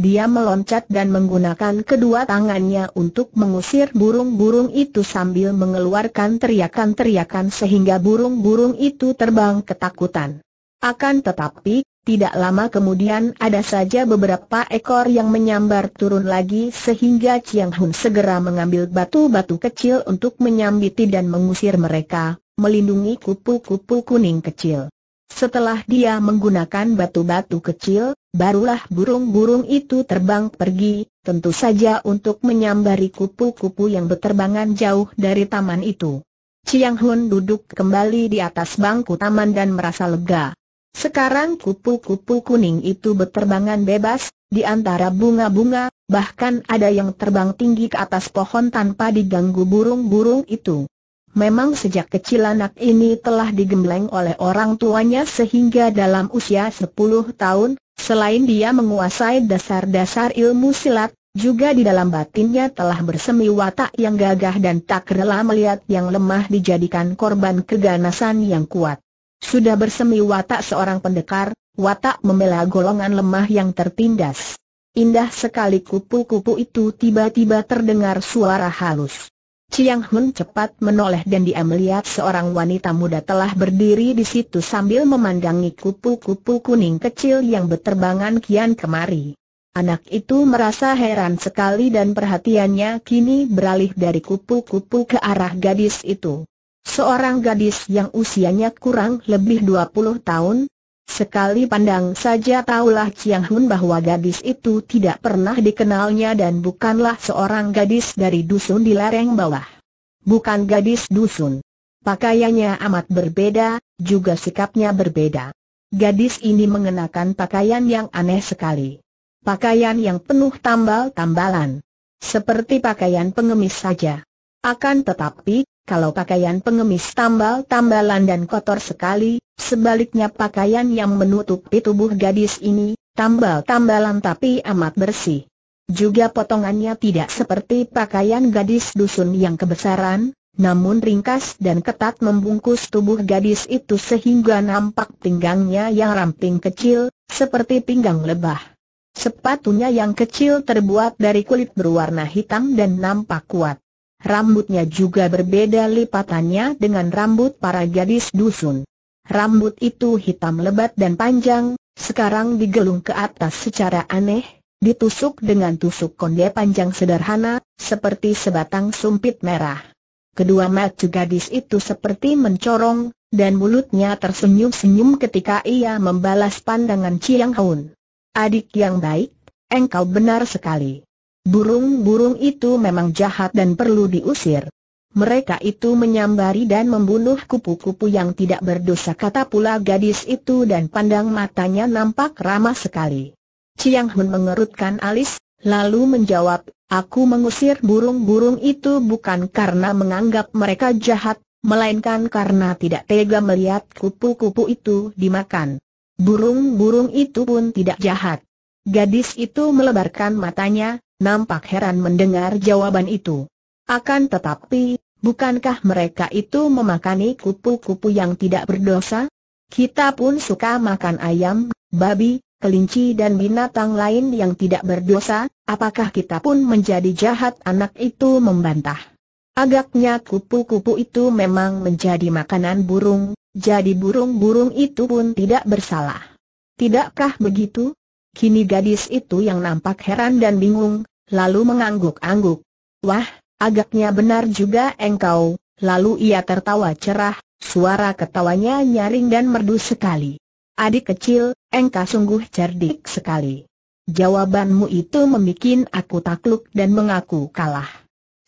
Dia meloncat dan menggunakan kedua tangannya untuk mengusir burung-burung itu sambil mengeluarkan teriakan-teriakan sehingga burung-burung itu terbang ketakutan. Akan tetapi, tidak lama kemudian ada saja beberapa ekor yang menyambar turun lagi sehingga Chiang Hun segera mengambil batu-batu kecil untuk menyambiti dan mengusir mereka, melindungi kupu-kupu kuning kecil. Setelah dia menggunakan batu-batu kecil, barulah burung-burung itu terbang pergi, tentu saja untuk menyambari kupu-kupu yang berterbangan jauh dari taman itu. Chiang Hun duduk kembali di atas bangku taman dan merasa lega. Sekarang kupu-kupu kuning itu berterbangan bebas, di antara bunga-bunga, bahkan ada yang terbang tinggi ke atas pohon tanpa diganggu burung-burung itu. Memang sejak kecil anak ini telah digembleng oleh orang tuanya sehingga dalam usia 10 tahun, selain dia menguasai dasar-dasar ilmu silat, juga di dalam batinnya telah bersemi watak yang gagah dan tak rela melihat yang lemah dijadikan korban keganasan yang kuat. Sudah bersemi watak seorang pendekar, watak membela golongan lemah yang tertindas. Indah sekali kupu-kupu itu tiba-tiba terdengar suara halus. Chiang Hun cepat menoleh dan dia melihat seorang wanita muda telah berdiri di situ sambil memandangi kupu-kupu kuning kecil yang berterbangan kian kemari. Anak itu merasa heran sekali dan perhatiannya kini beralih dari kupu-kupu ke arah gadis itu. Seorang gadis yang usianya kurang lebih 20 tahun, sekali pandang saja tahulah Chiang Hun bahwa gadis itu tidak pernah dikenalnya dan bukanlah seorang gadis dari dusun di lereng bawah. Bukan gadis dusun. Pakaiannya amat berbeda, juga sikapnya berbeda. Gadis ini mengenakan pakaian yang aneh sekali. Pakaian yang penuh tambal-tambalan. Seperti pakaian pengemis saja. Akan tetapi, kalau pakaian pengemis tambal-tambalan dan kotor sekali, sebaliknya pakaian yang menutupi tubuh gadis ini, tambal-tambalan tapi amat bersih. Juga potongannya tidak seperti pakaian gadis dusun yang kebesaran, namun ringkas dan ketat membungkus tubuh gadis itu sehingga nampak pinggangnya yang ramping kecil, seperti pinggang lebah. Sepatunya yang kecil terbuat dari kulit berwarna hitam dan nampak kuat. Rambutnya juga berbeda lipatannya dengan rambut para gadis dusun. Rambut itu hitam lebat dan panjang, sekarang digelung ke atas secara aneh, ditusuk dengan tusuk konde panjang sederhana, seperti sebatang sumpit merah. Kedua mata gadis itu seperti mencorong, dan mulutnya tersenyum-senyum ketika ia membalas pandangan Chiang Hun. Adik yang baik, engkau benar sekali. Burung-burung itu memang jahat dan perlu diusir. Mereka itu menyambari dan membunuh kupu-kupu yang tidak berdosa kata pula gadis itu dan pandang matanya nampak ramah sekali. Chiang Hun mengerutkan alis, lalu menjawab, aku mengusir burung-burung itu bukan karena menganggap mereka jahat, melainkan karena tidak tega melihat kupu-kupu itu dimakan. Burung-burung itu pun tidak jahat. Gadis itu melebarkan matanya, nampak heran mendengar jawaban itu. Akan tetapi, bukankah mereka itu memakani kupu-kupu yang tidak berdosa? Kita pun suka makan ayam, babi, kelinci dan binatang lain yang tidak berdosa, apakah kita pun menjadi jahat anak itu membantah. Agaknya kupu-kupu itu memang menjadi makanan burung, jadi burung-burung itu pun tidak bersalah. Tidakkah begitu? Kini gadis itu yang nampak heran dan bingung, lalu mengangguk-angguk. Wah, agaknya benar juga engkau, lalu ia tertawa cerah, suara ketawanya nyaring dan merdu sekali. Adik kecil, engkau sungguh cerdik sekali. Jawabanmu itu membuat aku takluk dan mengaku kalah.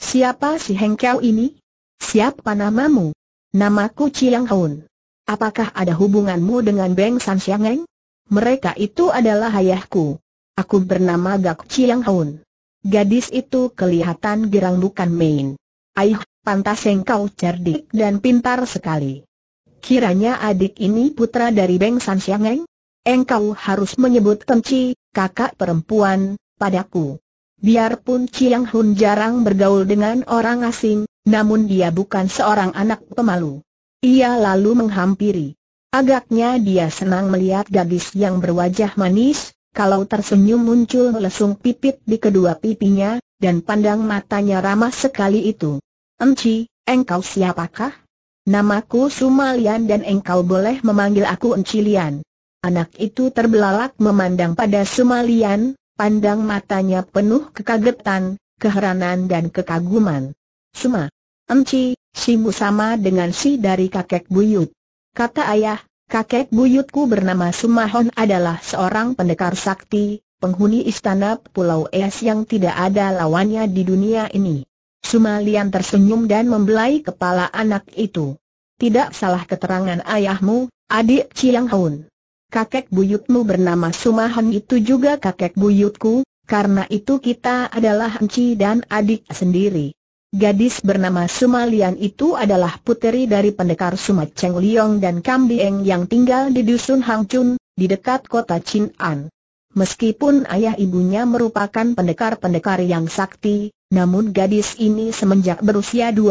Siapa si hengkau ini? Siapa namamu? Namaku Chiang Hun. Apakah ada hubunganmu dengan Beng San Siangeng? Mereka itu adalah ayahku. Aku bernama Gak Chiang Hun. Gadis itu kelihatan girang bukan main. Aih, pantas engkau cerdik dan pintar sekali. Kiranya adik ini putra dari Beng San Siangeng? Engkau harus menyebut Kenci, kakak perempuan, padaku. Biarpun Chiang Hun jarang bergaul dengan orang asing, namun dia bukan seorang anak pemalu. Ia lalu menghampiri. Agaknya dia senang melihat gadis yang berwajah manis, kalau tersenyum muncul lesung pipit di kedua pipinya, dan pandang matanya ramah sekali itu. Enci, engkau siapakah? Namaku Sumalian dan engkau boleh memanggil aku Encilian. Anak itu terbelalak memandang pada Sumalian, pandang matanya penuh kekagetan, keheranan dan kekaguman. Suma, Enci, simu sama dengan si dari kakek buyut. Kata ayah, Kakek buyutku bernama Sumahon adalah seorang pendekar sakti, penghuni istana Pulau Es yang tidak ada lawannya di dunia ini. Sumalian tersenyum dan membelai kepala anak itu. Tidak salah keterangan ayahmu, adik Chiang Hun. Kakek buyutmu bernama Sumahon itu juga kakek buyutku, karena itu kita adalah enci dan adik sendiri. Gadis bernama Sumalian itu adalah puteri dari pendekar Sumat Cheng Liong dan Kam Bieng yang tinggal di dusun Hang Chun, di dekat kota Chin An. Meskipun ayah ibunya merupakan pendekar-pendekar yang sakti, namun gadis ini semenjak berusia 12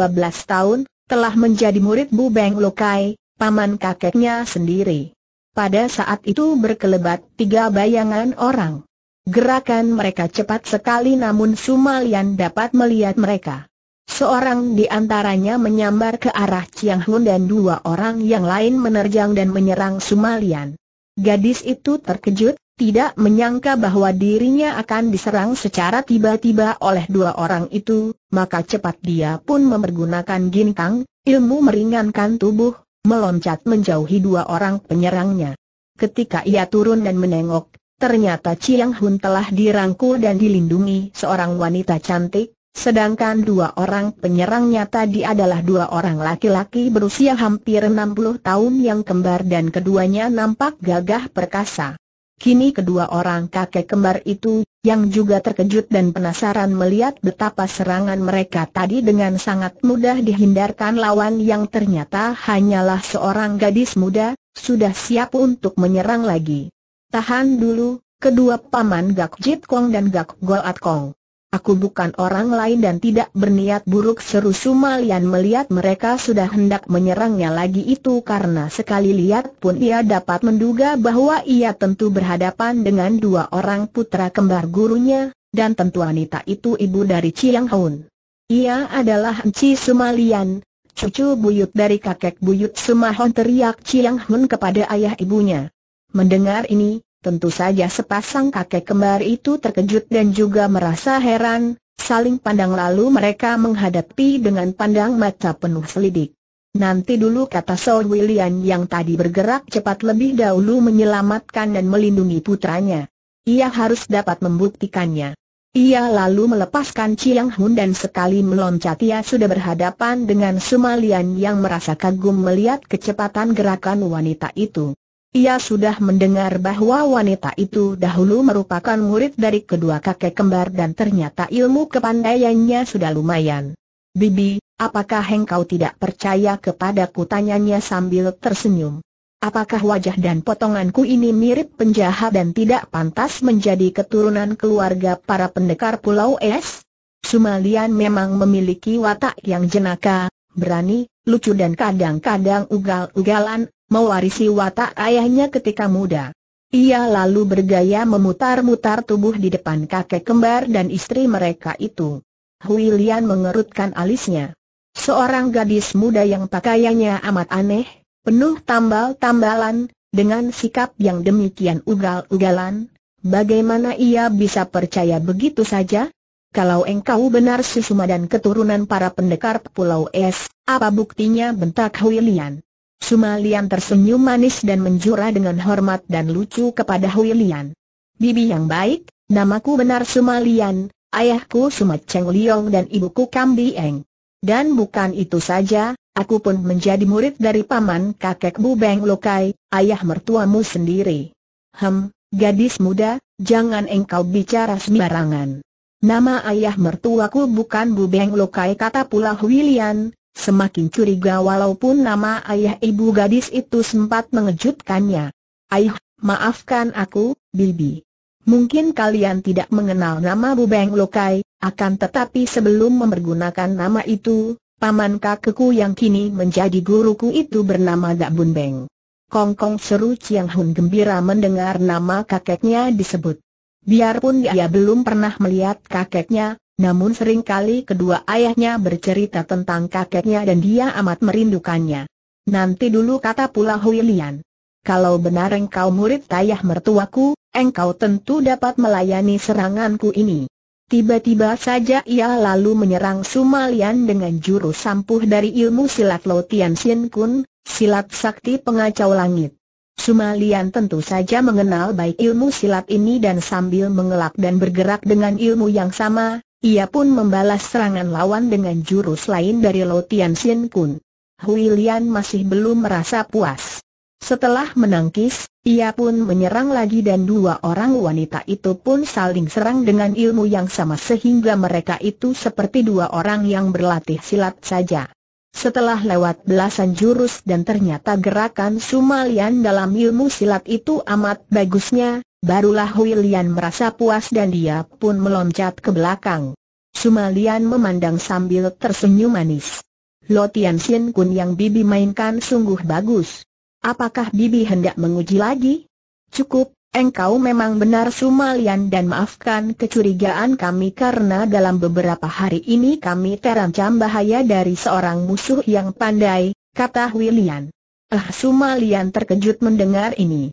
tahun, telah menjadi murid Bu Beng Lokai, paman kakeknya sendiri. Pada saat itu berkelebat tiga bayangan orang. Gerakan mereka cepat sekali namun Sumalian dapat melihat mereka. Seorang di antaranya menyambar ke arah Chiang Hun dan dua orang yang lain menerjang dan menyerang Sumalian. Gadis itu terkejut, tidak menyangka bahwa dirinya akan diserang secara tiba-tiba oleh dua orang itu, maka cepat dia pun memergunakan gintang, ilmu meringankan tubuh, meloncat menjauhi dua orang penyerangnya. Ketika ia turun dan menengok, ternyata Chiang Hun telah dirangkul dan dilindungi seorang wanita cantik, Sedangkan dua orang penyerangnya tadi adalah dua orang laki-laki berusia hampir 60 tahun yang kembar dan keduanya nampak gagah perkasa. Kini kedua orang kakek kembar itu, yang juga terkejut dan penasaran melihat betapa serangan mereka tadi dengan sangat mudah dihindarkan lawan yang ternyata hanyalah seorang gadis muda, sudah siap untuk menyerang lagi. Tahan dulu, kedua paman Gak Jit Kong dan Gak Goat Kong. Aku bukan orang lain dan tidak berniat buruk seru Sumalian melihat mereka sudah hendak menyerangnya lagi itu karena sekali lihat pun ia dapat menduga bahwa ia tentu berhadapan dengan dua orang putra kembar gurunya, dan tentu wanita itu ibu dari Chiang Hun. Ia adalah Enci Sumalian, cucu buyut dari kakek buyut Sumahon teriak Chiang Hun kepada ayah ibunya. Mendengar ini, Tentu saja sepasang kakek kembar itu terkejut dan juga merasa heran, saling pandang lalu mereka menghadapi dengan pandang mata penuh selidik. Nanti dulu kata Saul William yang tadi bergerak cepat lebih dahulu menyelamatkan dan melindungi putranya. Ia harus dapat membuktikannya. Ia lalu melepaskan Chiang Hun dan sekali meloncat ia sudah berhadapan dengan Sumalian yang merasa kagum melihat kecepatan gerakan wanita itu. Ia sudah mendengar bahwa wanita itu dahulu merupakan murid dari kedua kakek kembar dan ternyata ilmu kepandaiannya sudah lumayan. Bibi, apakah engkau tidak percaya kepadaku tanyanya sambil tersenyum? Apakah wajah dan potonganku ini mirip penjahat dan tidak pantas menjadi keturunan keluarga para pendekar Pulau Es? Sumalian memang memiliki watak yang jenaka, berani, lucu dan kadang-kadang ugal-ugalan, mewarisi watak ayahnya ketika muda. Ia lalu bergaya memutar-mutar tubuh di depan kakek kembar dan istri mereka itu. Hui mengerutkan alisnya. Seorang gadis muda yang pakaiannya amat aneh, penuh tambal-tambalan, dengan sikap yang demikian ugal-ugalan, bagaimana ia bisa percaya begitu saja? Kalau engkau benar Susuma dan keturunan para pendekar Pulau Es, apa buktinya bentak Hui Sumalian tersenyum manis dan menjura dengan hormat dan lucu kepada Huilian. Bibi yang baik, namaku benar Sumalian, ayahku Sumat Cheng Liong dan ibuku Kam Bieng. Dan bukan itu saja, aku pun menjadi murid dari paman kakek Bu Beng Lokai, ayah mertuamu sendiri. Hem, gadis muda, jangan engkau bicara sembarangan. Nama ayah mertuaku bukan Bu Beng Lokai kata pula Huilian, semakin curiga walaupun nama ayah ibu gadis itu sempat mengejutkannya. Ayah, maafkan aku, Bibi. Mungkin kalian tidak mengenal nama Bu Beng Lokai, akan tetapi sebelum mempergunakan nama itu, paman kakekku yang kini menjadi guruku itu bernama Dak Bun Beng. Kong Kong seru Chiang Hun gembira mendengar nama kakeknya disebut. Biarpun dia belum pernah melihat kakeknya, namun seringkali kedua ayahnya bercerita tentang kakeknya dan dia amat merindukannya. Nanti dulu kata pula Hui Kalau benar engkau murid ayah mertuaku, engkau tentu dapat melayani seranganku ini. Tiba-tiba saja ia lalu menyerang Sumalian dengan jurus sampuh dari ilmu silat Lo Tian Sien Kun, silat sakti pengacau langit. Sumalian tentu saja mengenal baik ilmu silat ini dan sambil mengelak dan bergerak dengan ilmu yang sama, ia pun membalas serangan lawan dengan jurus lain dari Lo Tian Huilian Kun. Hui Lian masih belum merasa puas. Setelah menangkis, ia pun menyerang lagi dan dua orang wanita itu pun saling serang dengan ilmu yang sama sehingga mereka itu seperti dua orang yang berlatih silat saja. Setelah lewat belasan jurus dan ternyata gerakan Sumalian dalam ilmu silat itu amat bagusnya, Barulah Huilian merasa puas dan dia pun meloncat ke belakang. Sumalian memandang sambil tersenyum manis. Lotian Sin Kun yang Bibi mainkan sungguh bagus. Apakah Bibi hendak menguji lagi? Cukup, engkau memang benar Sumalian dan maafkan kecurigaan kami karena dalam beberapa hari ini kami terancam bahaya dari seorang musuh yang pandai, kata Huilian. Ah Sumalian terkejut mendengar ini.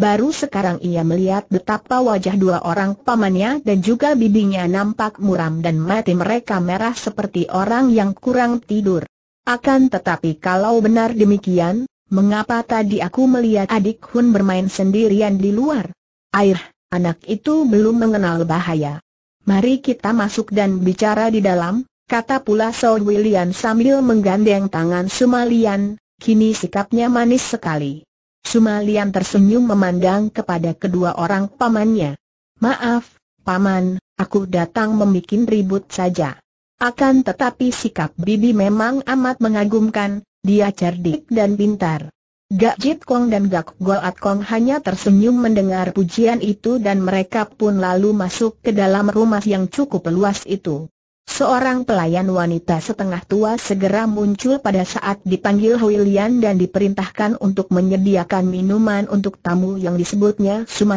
Baru sekarang ia melihat betapa wajah dua orang pamannya dan juga bibinya nampak muram dan mati mereka merah seperti orang yang kurang tidur. Akan tetapi kalau benar demikian, mengapa tadi aku melihat adik Hun bermain sendirian di luar? Air, anak itu belum mengenal bahaya. Mari kita masuk dan bicara di dalam, kata pula Saul William sambil menggandeng tangan Sumalian, kini sikapnya manis sekali. Sumalian tersenyum memandang kepada kedua orang pamannya. Maaf, paman, aku datang membuat ribut saja. Akan tetapi sikap Bibi memang amat mengagumkan, dia cerdik dan pintar. Gak Jit Kong dan Gak Goat Kong hanya tersenyum mendengar pujian itu dan mereka pun lalu masuk ke dalam rumah yang cukup luas itu. Seorang pelayan wanita setengah tua segera muncul pada saat dipanggil Huilian dan diperintahkan untuk menyediakan minuman untuk tamu yang disebutnya Suma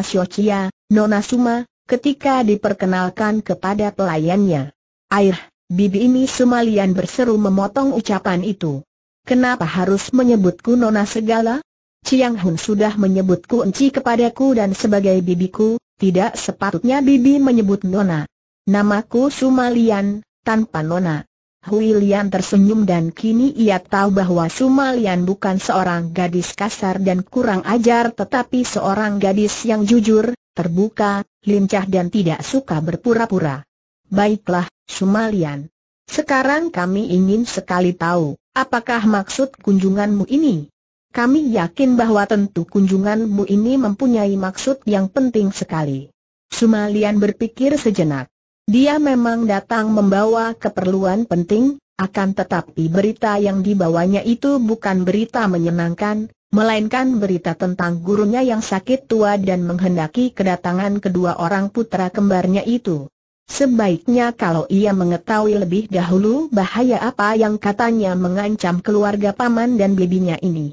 Nona Suma, ketika diperkenalkan kepada pelayannya. Air, bibi ini Sumalian berseru memotong ucapan itu. Kenapa harus menyebutku Nona segala? Chiang Hun sudah menyebutku enci kepadaku dan sebagai bibiku, tidak sepatutnya bibi menyebut Nona. Namaku Sumalian, tanpa nona. Huilian tersenyum dan kini ia tahu bahwa Sumalian bukan seorang gadis kasar dan kurang ajar tetapi seorang gadis yang jujur, terbuka, lincah dan tidak suka berpura-pura. Baiklah, Sumalian. Sekarang kami ingin sekali tahu, apakah maksud kunjunganmu ini? Kami yakin bahwa tentu kunjunganmu ini mempunyai maksud yang penting sekali. Sumalian berpikir sejenak. Dia memang datang membawa keperluan penting, akan tetapi berita yang dibawanya itu bukan berita menyenangkan, melainkan berita tentang gurunya yang sakit tua dan menghendaki kedatangan kedua orang putra kembarnya itu. Sebaiknya kalau ia mengetahui lebih dahulu bahaya apa yang katanya mengancam keluarga paman dan bibinya ini.